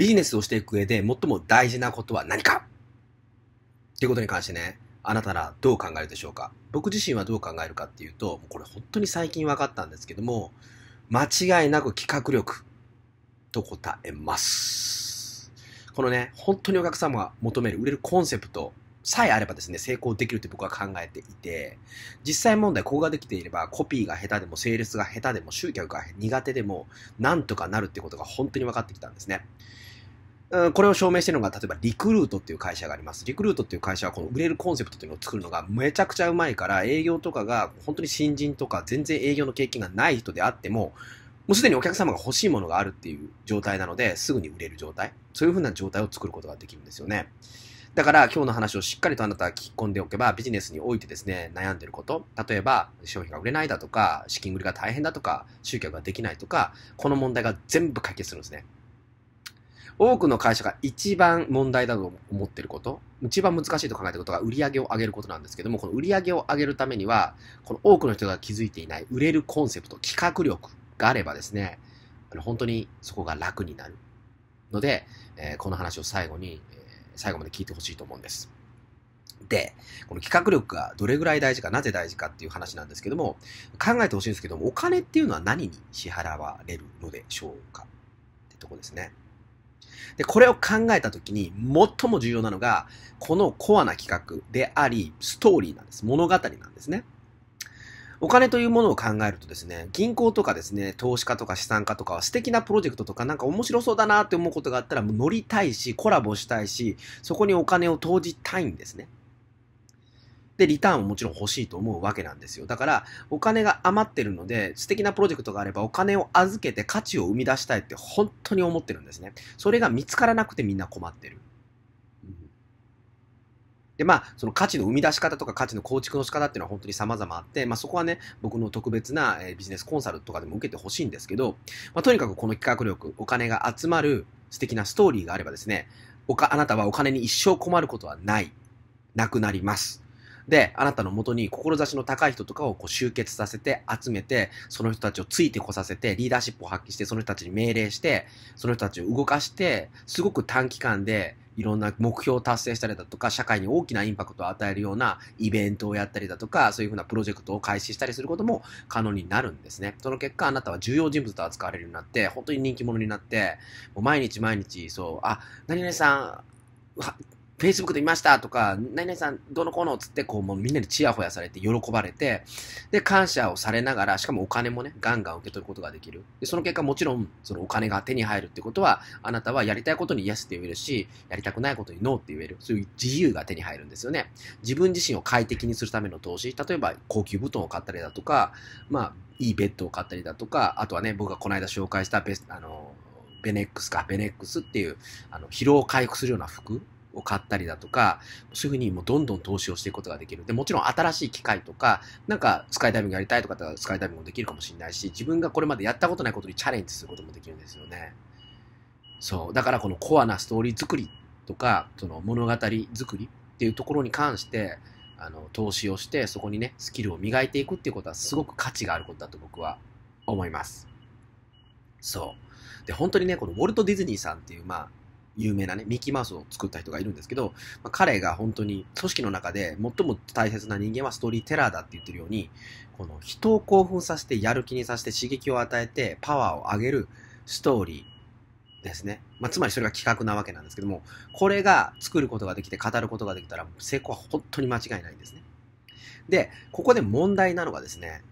ビジネスをしていく上で最も大事なことは何かっていうことに関してね、あなたらどう考えるでしょうか僕自身はどう考えるかっていうと、これ本当に最近分かったんですけども、間違いなく企画力と答えます。このね、本当にお客様が求める売れるコンセプトさえあればですね、成功できるって僕は考えていて、実際問題、ここができていれば、コピーが下手でも、セールスが下手でも、集客が苦手でも、なんとかなるってことが本当に分かってきたんですね。これを証明してるのが、例えばリクルートっていう会社があります。リクルートっていう会社はこの売れるコンセプトっていうのを作るのがめちゃくちゃうまいから、営業とかが本当に新人とか全然営業の経験がない人であっても、もうすでにお客様が欲しいものがあるっていう状態なので、すぐに売れる状態。そういう風な状態を作ることができるんですよね。だから今日の話をしっかりとあなたは聞き込んでおけば、ビジネスにおいてですね、悩んでること、例えば商品が売れないだとか、資金繰りが大変だとか、集客ができないとか、この問題が全部解決するんですね。多くの会社が一番問題だと思ってること、一番難しいと考えてることが売り上げを上げることなんですけども、この売り上げを上げるためには、この多くの人が気づいていない売れるコンセプト、企画力があればですね、本当にそこが楽になる。ので、えー、この話を最後に、えー、最後まで聞いてほしいと思うんです。で、この企画力がどれぐらい大事か、なぜ大事かっていう話なんですけども、考えてほしいんですけども、お金っていうのは何に支払われるのでしょうかってとこですね。で、これを考えた時に最も重要なのが、このコアな企画であり、ストーリーなんです。物語なんですね。お金というものを考えるとですね、銀行とかですね、投資家とか資産家とかは素敵なプロジェクトとかなんか面白そうだなって思うことがあったらもう乗りたいし、コラボしたいし、そこにお金を投じたいんですね。で、リターンももちろん欲しいと思うわけなんですよ。だから、お金が余ってるので、素敵なプロジェクトがあればお金を預けて価値を生み出したいって本当に思ってるんですね。それが見つからなくてみんな困ってる。で、まあ、その価値の生み出し方とか価値の構築の仕方っていうのは本当に様々あって、まあそこはね、僕の特別なビジネスコンサルとかでも受けてほしいんですけど、まあとにかくこの企画力、お金が集まる素敵なストーリーがあればですね、おか、あなたはお金に一生困ることはない、なくなります。で、あなたのもとに志の高い人とかをこう集結させて、集めて、その人たちをついてこさせて、リーダーシップを発揮して、その人たちに命令して、その人たちを動かして、すごく短期間でいろんな目標を達成したりだとか、社会に大きなインパクトを与えるようなイベントをやったりだとか、そういうふうなプロジェクトを開始したりすることも可能になるんですね。その結果、あなたは重要人物と扱われるようになって、本当に人気者になって、もう毎日毎日、そう、あ、何々さん、フェイスブックで見ましたとか、何々さんどのこうのっつって、こうもうみんなにチヤホヤされて喜ばれて、で、感謝をされながら、しかもお金もね、ガンガン受け取ることができる。で、その結果もちろん、そのお金が手に入るってことは、あなたはやりたいことに癒って言えるし、やりたくないことにノーって言える。そういう自由が手に入るんですよね。自分自身を快適にするための投資。例えば、高級布団を買ったりだとか、まあ、いいベッドを買ったりだとか、あとはね、僕がこの間紹介したベあの、ベネックスか、ベネックスっていう、あの、疲労を回復するような服を買ったりだとか、そういうふうにもうどんどん投資をしていくことができる。で、もちろん新しい機械とか、なんかスカイダイビングやりたいとかだったらスカイダイビングもできるかもしれないし、自分がこれまでやったことないことにチャレンジすることもできるんですよね。そう。だからこのコアなストーリー作りとか、その物語作りっていうところに関して、あの、投資をして、そこにね、スキルを磨いていくっていうことはすごく価値があることだと僕は思います。そう。で、本当にね、このウォルト・ディズニーさんっていう、まあ、有名なね、ミッキーマウスを作った人がいるんですけど、まあ、彼が本当に組織の中で最も大切な人間はストーリーテラーだって言ってるように、この人を興奮させてやる気にさせて刺激を与えてパワーを上げるストーリーですね。まあ、つまりそれが企画なわけなんですけども、これが作ることができて語ることができたら成功は本当に間違いないんですね。で、ここで問題なのがですね、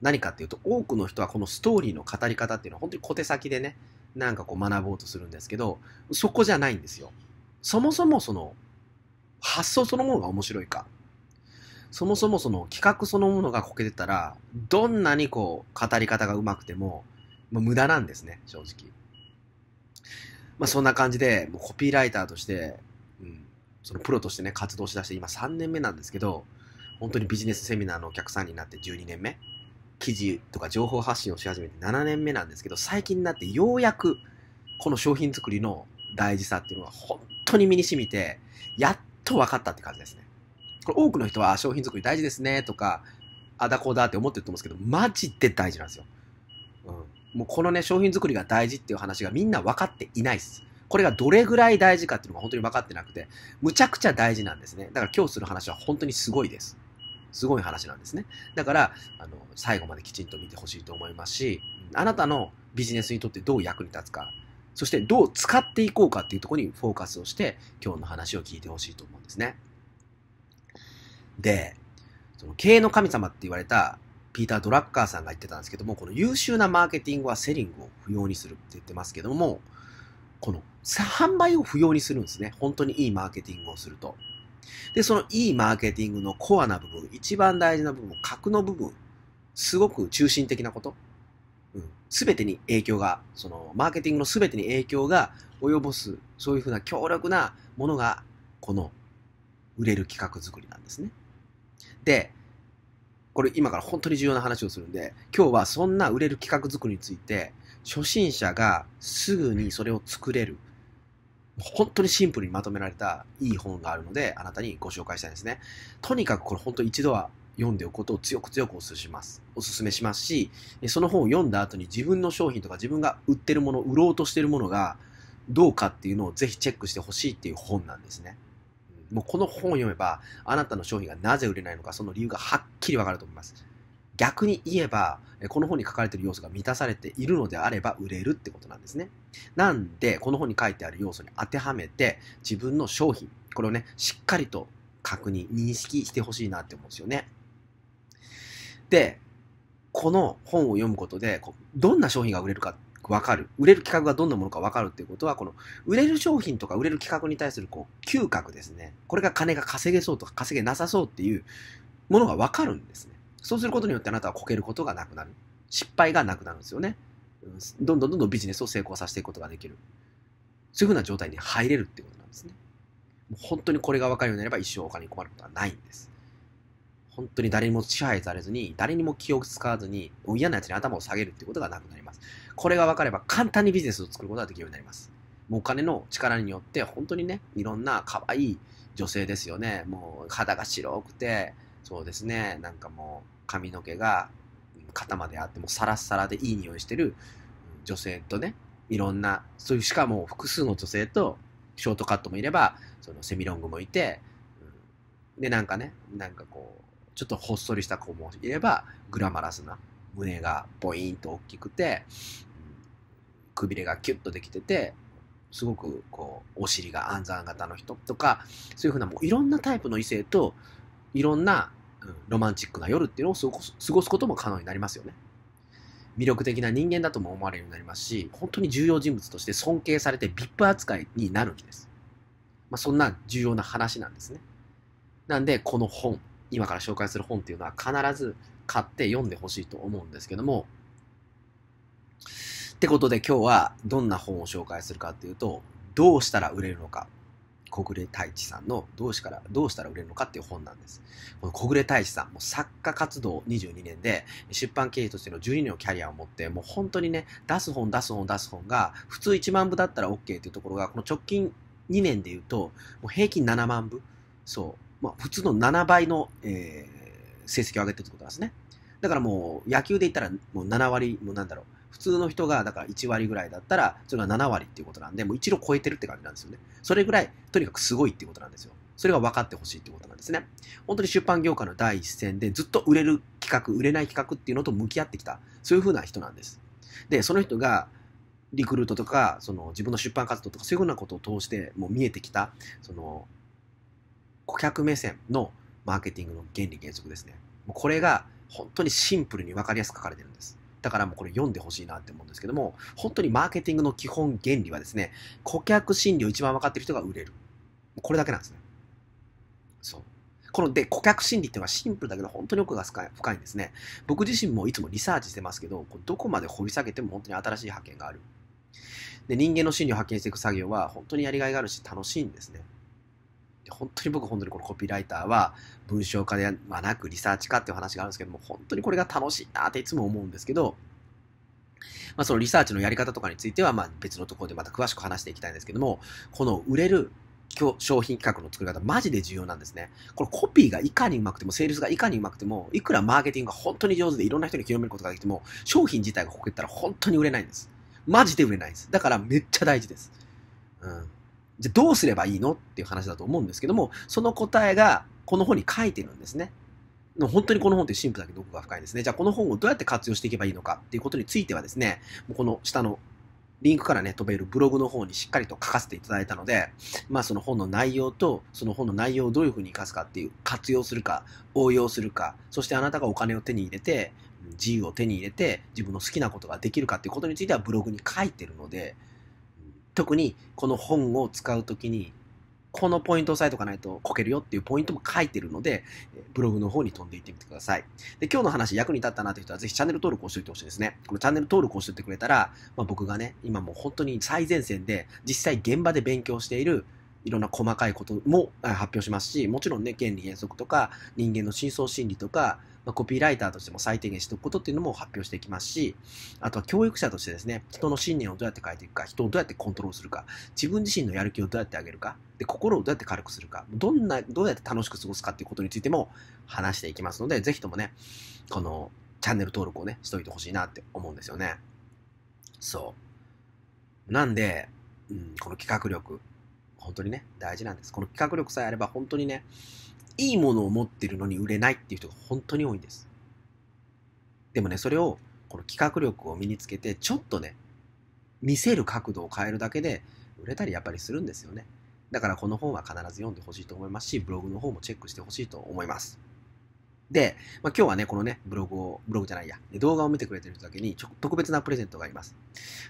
何かっていうと、多くの人はこのストーリーの語り方っていうのは本当に小手先でね、なんかこう学ぼうとするんですけど、そこじゃないんですよ。そもそもその発想そのものが面白いか。そもそもその企画そのものがこけてたら、どんなにこう語り方がうまくても、ま無駄なんですね、正直。まあそんな感じで、もうコピーライターとして、うん、そのプロとしてね、活動しだして今3年目なんですけど、本当にビジネスセミナーのお客さんになって12年目。記事とか情報発信をし始めて7年目なんですけど、最近になってようやくこの商品作りの大事さっていうのが本当に身に染みて、やっと分かったって感じですね。これ多くの人は商品作り大事ですねとか、あだこだって思ってると思うんですけど、マジで大事なんですよ。うん。もうこのね、商品作りが大事っていう話がみんな分かっていないです。これがどれぐらい大事かっていうのが本当に分かってなくて、むちゃくちゃ大事なんですね。だから今日する話は本当にすごいです。すごい話なんですね。だから、あの、最後まできちんと見てほしいと思いますし、あなたのビジネスにとってどう役に立つか、そしてどう使っていこうかっていうところにフォーカスをして、今日の話を聞いてほしいと思うんですね。で、その経営の神様って言われたピーター・ドラッカーさんが言ってたんですけども、この優秀なマーケティングはセリングを不要にするって言ってますけども、この販売を不要にするんですね。本当にいいマーケティングをすると。で、そのいいマーケティングのコアな部分、一番大事な部分、核の部分、すごく中心的なこと。す、う、べ、ん、てに影響が、その、マーケティングのすべてに影響が及ぼす、そういうふうな強力なものが、この、売れる企画作りなんですね。で、これ今から本当に重要な話をするんで、今日はそんな売れる企画作りについて、初心者がすぐにそれを作れる、本当にシンプルにまとめられたいい本があるので、あなたにご紹介したいですね。とにかくこれ本当一度は読んでおくことを強く強くお勧めします。お勧めしますし、その本を読んだ後に自分の商品とか自分が売ってるもの、売ろうとしてるものがどうかっていうのをぜひチェックしてほしいっていう本なんですね。もうこの本を読めば、あなたの商品がなぜ売れないのか、その理由がはっきりわかると思います。逆に言えば、この本に書かれている要素が満たされているのであれば売れるってことなんですね。なんで、この本に書いてある要素に当てはめて、自分の商品、これをね、しっかりと確認、認識してほしいなって思うんですよね。で、この本を読むことで、どんな商品が売れるかわかる。売れる企画がどんなものかわかるっていうことは、この売れる商品とか売れる企画に対するこう嗅覚ですね。これが金が稼げそうとか稼げなさそうっていうものがわかるんですね。そうすることによってあなたはこけることがなくなる。失敗がなくなるんですよね。どんどんどんどんビジネスを成功させていくことができる。そういうふうな状態に入れるってことなんですね。もう本当にこれが分かるようになれば一生お金に困ることはないんです。本当に誰にも支配されずに、誰にも気を使わずに、嫌なやつに頭を下げるってことがなくなります。これが分かれば簡単にビジネスを作ることができるようになります。もうお金の力によって、本当にね、いろんな可愛い女性ですよね。もう肌が白くて、そうですね、なんかもう髪の毛が肩まであってもサラッサラでいい匂いしてる女性とね、いろんな、そういうしかも複数の女性とショートカットもいれば、そのセミロングもいて、うん、で、なんかね、なんかこう、ちょっとほっそりした子もいれば、グラマラスな胸がポイーンと大きくて、くびれがキュッとできてて、すごくこう、お尻が暗算型の人とか、そういうふうな、もういろんなタイプの異性と、いろんなロマンチックな夜っていうのを過ごす過ごすことも可能になりますよね。魅力的な人間だとも思われるようになりますし、本当に重要人物として尊敬されて VIP 扱いになるんです。まあ、そんな重要な話なんですね。なんで、この本、今から紹介する本っていうのは必ず買って読んでほしいと思うんですけども、ってことで今日はどんな本を紹介するかっていうと、どうしたら売れるのか小暮太一さんのどうしからどうしたら売れるのかっていう本なんです。この小暮太一さん、も作家活動22年で、出版経営としての12年のキャリアを持って、もう本当にね、出す本、出す本、出す本が、普通1万部だったら OK っていうところが、この直近2年で言うと、もう平均7万部。そう。まあ、普通の7倍の、えー、成績を上げてるってことなんですね。だからもう、野球で言ったらもう7割、もうなんだろう。普通の人が、だから1割ぐらいだったら、それが7割っていうことなんで、もう一度超えてるって感じなんですよね。それぐらい、とにかくすごいっていうことなんですよ。それが分かってほしいってことなんですね。本当に出版業界の第一線でずっと売れる企画、売れない企画っていうのと向き合ってきた、そういうふうな人なんです。で、その人が、リクルートとか、その自分の出版活動とか、そういうふうなことを通して、もう見えてきた、その、顧客目線のマーケティングの原理原則ですね。もうこれが本当にシンプルに分かりやすく書かれてるんです。だからもうこれ読んでほしいなって思うんですけども、本当にマーケティングの基本原理はですね、顧客心理を一番分かってる人が売れる。これだけなんですね。そう。こので顧客心理っていうのはシンプルだけど本当に奥が深い深いんですね。僕自身もいつもリサーチしてますけど、どこまで掘り下げても本当に新しい発見がある。で人間の心理を発見していく作業は本当にやりがいがあるし楽しいんですね。、本当に僕、本当にこのコピーライターは文章化ではなくリサーチ家っていう話があるんですけども、本当にこれが楽しいなっていつも思うんですけど、まあ、そのリサーチのやり方とかについては、まあ、別のところでまた詳しく話していきたいんですけども、この売れる商品企画の作り方、マジで重要なんですね。これコピーがいかにうまくても、セールスがいかにうまくても、いくらマーケティングが本当に上手でいろんな人に広めることができても、商品自体がこけたら本当に売れないんです。マジで売れないです。だからめっちゃ大事です。うん。じゃどうすればいいのっていう話だと思うんですけども、その答えがこの本に書いてるんですね。本当にこの本ってシンプルだけど奥が深いですね。じゃあこの本をどうやって活用していけばいいのかっていうことについてはですね、もうこの下のリンクからね、飛べるブログの方にしっかりと書かせていただいたので、まあその本の内容と、その本の内容をどういうふうに活かすかっていう、活用するか、応用するか、そしてあなたがお金を手に入れて、自由を手に入れて、自分の好きなことができるかっていうことについてはブログに書いてるので、特にこの本を使うときに、このポイントを押さえとかないとこけるよっていうポイントも書いてるので、ブログの方に飛んでいってみてください。で、今日の話役に立ったなという人はぜひチャンネル登録をしておいてほしいですね。このチャンネル登録をしておいてくれたら、まあ、僕がね、今もう本当に最前線で実際現場で勉強しているいろんな細かいことも発表しますし、もちろんね、原理原則とか、人間の深層心理とか、まコピーライターとしても最低限しておくことっていうのも発表していきますし、あとは教育者としてですね、人の信念をどうやって変えていくか、人をどうやってコントロールするか、自分自身のやる気をどうやって上げるか、で心をどうやって軽くするか、どんな、どうやって楽しく過ごすかっていうことについても話していきますので、ぜひともね、このチャンネル登録をね、しといてほしいなって思うんですよね。そう。なんで、うん、この企画力、本当にね、大事なんです。この企画力さえあれば本当にね、いいものを持ってるのに売れないっていう人が本当に多いんです。でもね、それを、この企画力を身につけて、ちょっとね、見せる角度を変えるだけで、売れたりやっぱりするんですよね。だからこの本は必ず読んでほしいと思いますし、ブログの方もチェックしてほしいと思います。で、まあ、今日はね、このね、ブログを、ブログじゃないや、動画を見てくれてる人だけにちょ、特別なプレゼントがあります。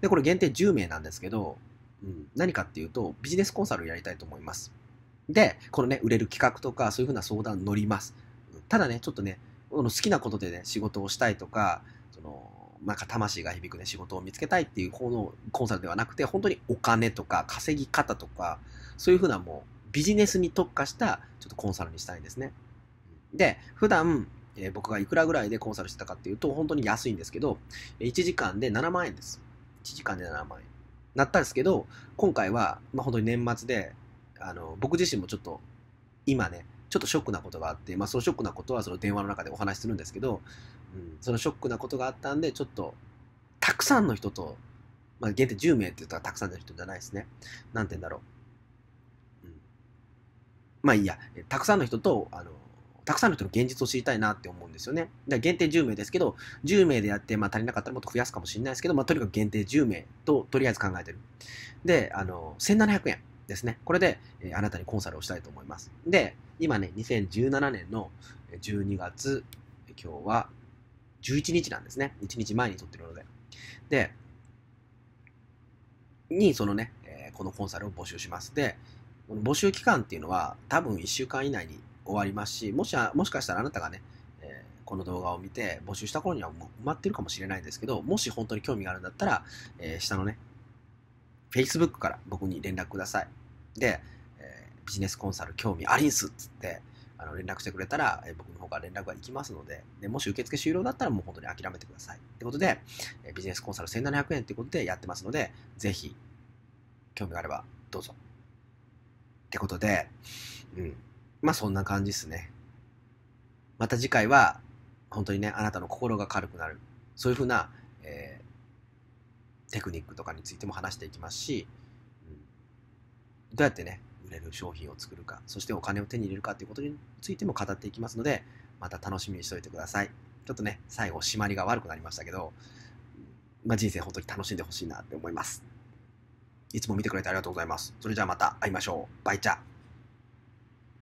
で、これ限定10名なんですけど、うん、何かっていうと、ビジネスコンサルをやりたいと思います。で、このね、売れる企画とか、そういうふうな相談乗ります。ただね、ちょっとね、この好きなことでね、仕事をしたいとか、その、なんか魂が響くね、仕事を見つけたいっていう方のコンサルではなくて、本当にお金とか稼ぎ方とか、そういうふうなもうビジネスに特化したちょっとコンサルにしたいんですね。で、普段、えー、僕がいくらぐらいでコンサルしてたかっていうと、本当に安いんですけど、1時間で7万円です。1時間で7万円。なったんですけど、今回は、まあ、本当に年末で、あの、僕自身もちょっと、今ね、ちょっとショックなことがあって、まあ、そのショックなことはその電話の中でお話しするんですけど、うん、そのショックなことがあったんで、ちょっと、たくさんの人と、まあ、限定10名って言ったらたくさんの人じゃないですね。なんて言うんだろう。うん、まあいいや、たくさんの人と、あの、たくさんの人の現実を知りたいなって思うんですよね。だ限定10名ですけど、10名でやって、まあ足りなかったらもっと増やすかもしれないですけど、まあとにかく限定10名ととりあえず考えてる。で、あの、1700円ですね。これで、えー、あなたにコンサルをしたいと思います。で、今ね、2017年の12月、今日は11日なんですね。1日前に撮ってるので。で、に、そのね、えー、このコンサルを募集します。で、募集期間っていうのは多分1週間以内に終わりますし、もしもしかしたらあなたがね、えー、この動画を見て募集した頃にはも埋まってるかもしれないんですけど、もし本当に興味があるんだったら、えー、下のね、Facebook から僕に連絡ください。で、えー、ビジネスコンサル興味ありんすっつって、あの連絡してくれたら、えー、僕の方から連絡が行きますのでで、もし受付終了だったらもう本当に諦めてください。ってことで、えー、ビジネスコンサル1700円ってことでやってますので、ぜひ、興味があればどうぞ。ってことで、うん。まあそんな感じですね。また次回は、本当にね、あなたの心が軽くなる。そういうふうな、えー、テクニックとかについても話していきますし、うん、どうやってね、売れる商品を作るか、そしてお金を手に入れるかということについても語っていきますので、また楽しみにしておいてください。ちょっとね、最後、締まりが悪くなりましたけど、まあ、人生本当に楽しんでほしいなって思います。いつも見てくれてありがとうございます。それじゃあまた会いましょう。バイチャ